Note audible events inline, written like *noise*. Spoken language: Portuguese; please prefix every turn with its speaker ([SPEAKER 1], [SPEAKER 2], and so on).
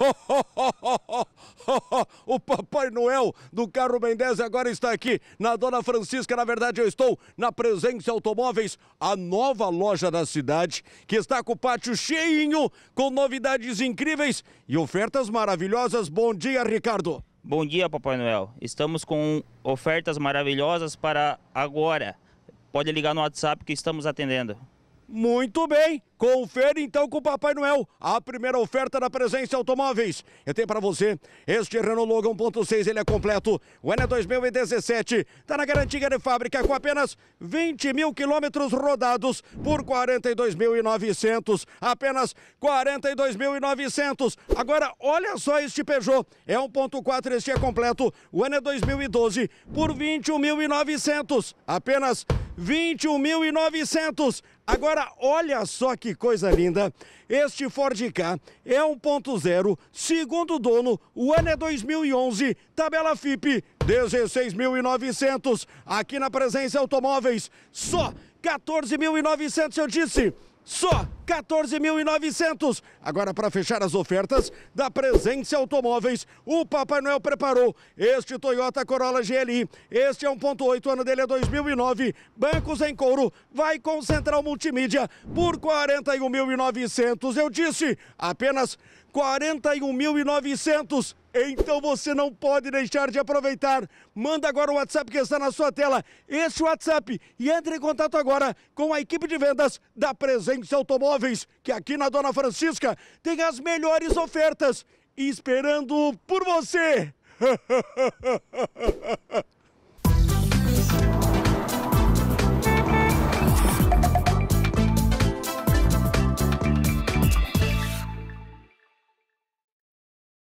[SPEAKER 1] *laughs* o Papai Noel do carro Mendes agora está aqui na Dona Francisca. Na verdade, eu estou na Presença Automóveis, a nova loja da cidade, que está com o pátio cheinho, com novidades incríveis e
[SPEAKER 2] ofertas maravilhosas. Bom dia, Ricardo. Bom dia, Papai Noel. Estamos com ofertas maravilhosas para agora. Pode ligar no WhatsApp que estamos atendendo.
[SPEAKER 1] Muito bem. Confere então com o Papai Noel a primeira oferta da Presença Automóveis. Eu tenho para você este Renault Logan 1.6, ele é completo. O ano é 2017, está na garantia de fábrica com apenas 20 mil quilômetros rodados por 42.900. Apenas 42.900. Agora, olha só este Peugeot, é 1.4, este é completo. O ano é 2012 por 21.900. Apenas 21.900. Agora, olha só que que coisa linda. Este Ford K é 1.0, segundo dono, o ano é 2011, tabela FIP 16.900. Aqui na Presença Automóveis, só 14.900, eu disse, só 14.900. Agora, para fechar as ofertas da Presença Automóveis, o Papai Noel preparou este Toyota Corolla GLI. Este é 1.8, ano dele é 2009. Bancos em couro, vai com central multimídia por 41.900. Eu disse, apenas 41.900. Então você não pode deixar de aproveitar. Manda agora o WhatsApp que está na sua tela, este WhatsApp, e entre em contato agora com a equipe de vendas da Presença Automóvel que aqui na Dona Francisca tem as melhores ofertas esperando por você. *laughs*